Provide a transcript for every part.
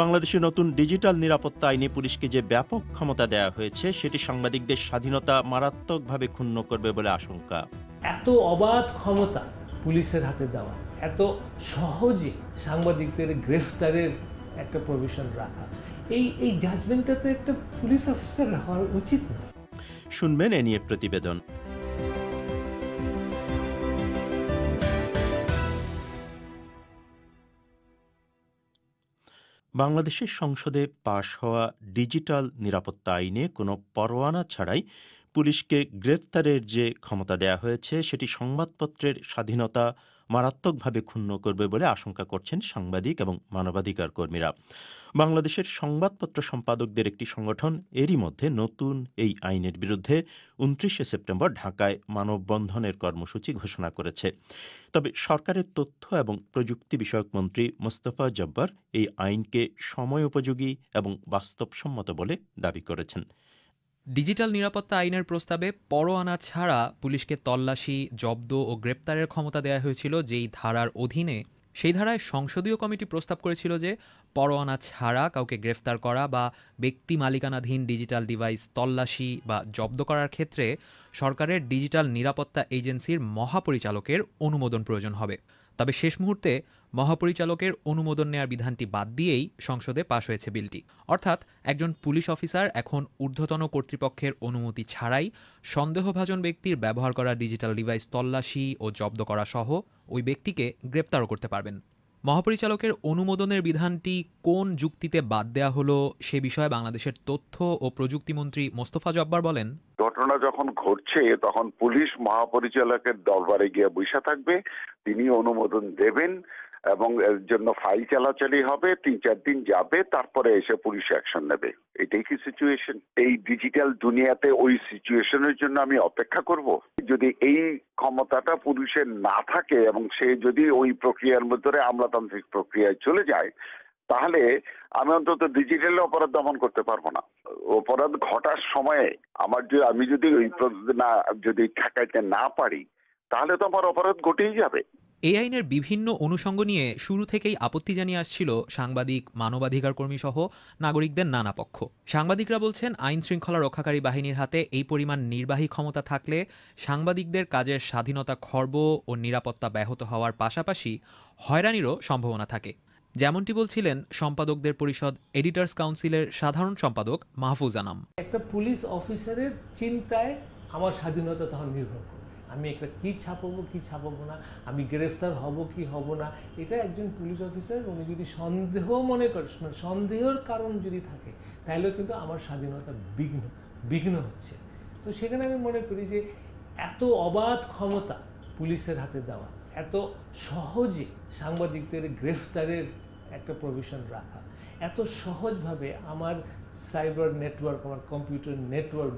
বাংলাদেশের নতুন ডিজিটাল নিরাপত্তা আইনে পুলিশকে যে ব্যাপক ক্ষমতা দেওয়া হয়েছে সেটি সাংবাদিকদের স্বাধীনতা মারাত্মকভাবে ক্ষুণ্ণ করবে বলে আশঙ্কা এত অবাধ ক্ষমতা পুলিশের হাতে দেওয়া এত সহজে সাংবাদিকদের গ্রেফতারের একটা প্রভিশন রাখা এই এই জাজমেন্টটা তো একটা পুলিশ অফিসার হওয়ার উচিত না শুনবেন এ নিয়ে প্রতিবেদন বাংলাদেশের সংসদে পাশ হওয়া ডিজিটাল নিরাপত্তা আইনে কোনো পরোয়ানা ছাড়াই পুলিশকে গ্রেফতারের যে ক্ষমতা দেয়া হয়েছে সেটি সংবাদপত্রের স্বাধীনতা মারাত্মকভাবে ক্ষুণ্ণ করবে বলে আশঙ্কা করছেন সাংবাদিক এবং মানবাধিকার কর্মীরা বাংলাদেশের সংবাদপত্র সম্পাদকদের একটি সংগঠন এরই মধ্যে নতুন এই আইনের বিরুদ্ধে উনত্রিশে সেপ্টেম্বর ঢাকায় মানববন্ধনের কর্মসূচি ঘোষণা করেছে তবে সরকারের তথ্য এবং প্রযুক্তি বিষয়ক মন্ত্রী মোস্তফা জব্বার এই আইনকে সময়োপযোগী এবং বাস্তবসম্মত বলে দাবি করেছেন ডিজিটাল নিরাপত্তা আইনের প্রস্তাবে পরোয়ানা ছাড়া পুলিশকে তল্লাশি জব্দ ও গ্রেপ্তারের ক্ষমতা দেয়া হয়েছিল যেই ধারার অধীনে সেই ধারায় সংসদীয় কমিটি প্রস্তাব করেছিল যে পরোয়ানা ছাড়া কাউকে গ্রেফতার করা বা ব্যক্তি মালিকানাধীন ডিজিটাল ডিভাইস তল্লাশি বা জব্দ করার ক্ষেত্রে সরকারের ডিজিটাল নিরাপত্তা এজেন্সির মহাপরিচালকের অনুমোদন প্রয়োজন হবে তবে শেষ মুহূর্তে মহাপরিচালকের অনুমোদন নেয়ার বিধানটি বাদ দিয়েই সংসদে পাশ হয়েছে বিলটি অর্থাৎ একজন পুলিশ অফিসার এখন ঊর্ধ্বতন কর্তৃপক্ষের অনুমতি ছাড়াই সন্দেহভাজন ব্যক্তির ব্যবহার করা ডিজিটাল ডিভাইস তল্লাশি ও জব্দ করা সহ ওই ব্যক্তিকে গ্রেপ্তারও করতে পারবেন মহাপরিচালকের অনুমোদনের বিধানটি কোন যুক্তিতে বাদ দেয়া হলো সে বিষয়ে বাংলাদেশের তথ্য ও প্রযুক্তিমন্ত্রী মোস্তফা জব্বার বলেন ঘটনা যখন ঘটছে তখন পুলিশ মহাপরিচালকের দরবারে গিয়ে বসে থাকবে তিনি অনুমোদন দেবেন এবং এর জন্য ফাইল চালাচালি হবে তিন চার দিন যাবে তারপরে এসে পুলিশ অ্যাকশন নেবে এটাই কি সিচুয়েশন এই ডিজিটাল দুনিয়াতে ওই সিচুয়েশনের জন্য আমি অপেক্ষা করব যদি এই ক্ষমতাটা পুলিশের না থাকে এবং সে যদি ওই প্রক্রিয়ার মধ্যে আমলাতান্ত্রিক প্রক্রিয়ায় চলে যায় তাহলে আমি অন্তত ডিজিটাল অপরাধ দমন করতে পারবো না অপরাধ ঘটার সময়ে আমার যদি আমি যদি ওই না যদি ঠেকাইতে না পারি তাহলে তো আমার অপরাধ ঘটেই যাবে এই আইনের বিভিন্ন অনুষঙ্গ নিয়ে শুরু থেকেই আপত্তি জানিয়ে আসছিল সাংবাদিক মানবাধিকার কর্মী সহ নাগরিকদের নানা পক্ষ সাংবাদিকরা বলছেন আইন শৃঙ্খলা রক্ষাকারী বাহিনীর হাতে এই পরিমাণ নির্বাহী ক্ষমতা থাকলে সাংবাদিকদের কাজের স্বাধীনতা খর্ব ও নিরাপত্তা ব্যাহত হওয়ার পাশাপাশি হয়রানিরও সম্ভাবনা থাকে যেমনটি বলছিলেন সম্পাদকদের পরিষদ এডিটার্স কাউন্সিলের সাধারণ সম্পাদক মাহফুজ আনাম একটা পুলিশ অফিসারের চিন্তায় আমার স্বাধীনতা তখন নির্ভর করে আমি একটা কি ছাপাবো কি ছাপাবো না আমি গ্রেফতার হব কি হব না এটা একজন পুলিশ অফিসার উনি যদি সন্দেহ মনে করে মানে সন্দেহের কারণ যদি থাকে তাহলেও কিন্তু আমার স্বাধীনতা বিঘ্ন বিঘ্ন হচ্ছে তো সেখানে আমি মনে করি যে এত অবাধ ক্ষমতা পুলিশের হাতে দেওয়া এত সহজে সাংবাদিকদের গ্রেফতারের একটা প্রভিশন রাখা এত সহজভাবে আমার সাইবার নেটওয়ার্ক আমার কম্পিউটার নেটওয়ার্ক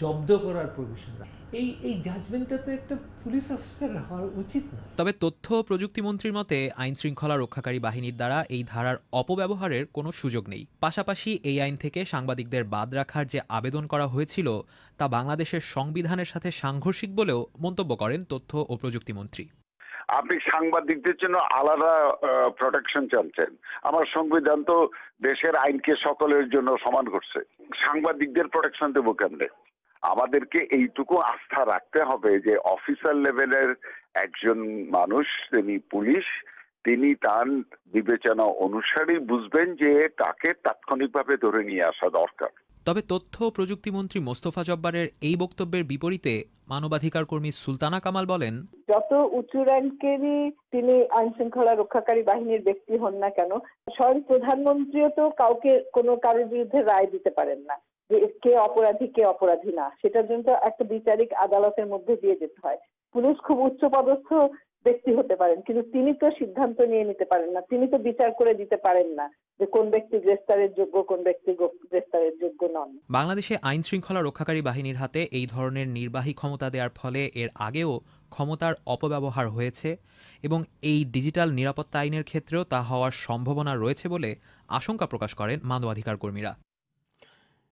জব্দ করার প্রভিশন এই এই জাজমেন্টটা তো একটা পুলিশ অফিসার হওয়ার উচিত না তবে তথ্য প্রযুক্তি মন্ত্রীর মতে আইন শৃঙ্খলা রক্ষাকারী বাহিনীর দ্বারা এই ধারার অপব্যবহারের কোনো সুযোগ নেই পাশাপাশি এই আইন থেকে সাংবাদিকদের বাদ রাখার যে আবেদন করা হয়েছিল তা বাংলাদেশের সংবিধানের সাথে সাংঘর্ষিক বলেও মন্তব্য করেন তথ্য ও প্রযুক্তি মন্ত্রী আপনি সাংবাদিকদের জন্য আলাদা প্রোটেকশন চাচ্ছেন আমার সংবিধান তো দেশের আইনকে সকলের জন্য সমান করছে সাংবাদিকদের প্রোটেকশন দেবো কেন আমাদেরকে এইটুকু আস্থা রাখতে হবে যে অফিসার লেভেলের একজন মানুষ তিনি পুলিশ তিনি তার বিবেচনা অনুসারেই বুঝবেন যে তাকে তাৎক্ষণিকভাবে ধরে নিয়ে আসা দরকার তবে তথ্য প্রযুক্তি মন্ত্রী মোস্তফা জব্বারের এই বক্তব্যের বিপরীতে মানবাধিকার কর্মী সুলতানা কামাল বলেন যত উঁচু র্যাঙ্কেরই তিনি আইন শৃঙ্খলা রক্ষাকারী বাহিনীর ব্যক্তি হন না কেন স্বয়ং প্রধানমন্ত্রীও তো কাউকে কোনো কারোর বিরুদ্ধে রায় দিতে পারেন না যে কে অপরাধী কে অপরাধী না সেটার জন্য একটা বিচারিক আদালতের মধ্যে দিয়ে যেতে হয় পুলিশ খুব উচ্চ পদস্থ ব্যক্তি হতে পারেন কিন্তু তিনি তো সিদ্ধান্ত নিয়ে নিতে পারেন না তিনি তো বিচার করে দিতে পারেন না যে কোন ব্যক্তি গ্রেফতারের যোগ্য কোন ব্যক্তি গ্রেফতারের যোগ্য নন বাংলাদেশে আইন শৃঙ্খলা রক্ষাকারী বাহিনীর হাতে এই ধরনের নির্বাহী ক্ষমতা দেওয়ার ফলে এর আগেও ক্ষমতার অপব্যবহার হয়েছে এবং এই ডিজিটাল নিরাপত্তা আইনের ক্ষেত্রেও তা হওয়ার সম্ভাবনা রয়েছে বলে আশঙ্কা প্রকাশ করেন মানবাধিকার কর্মীরা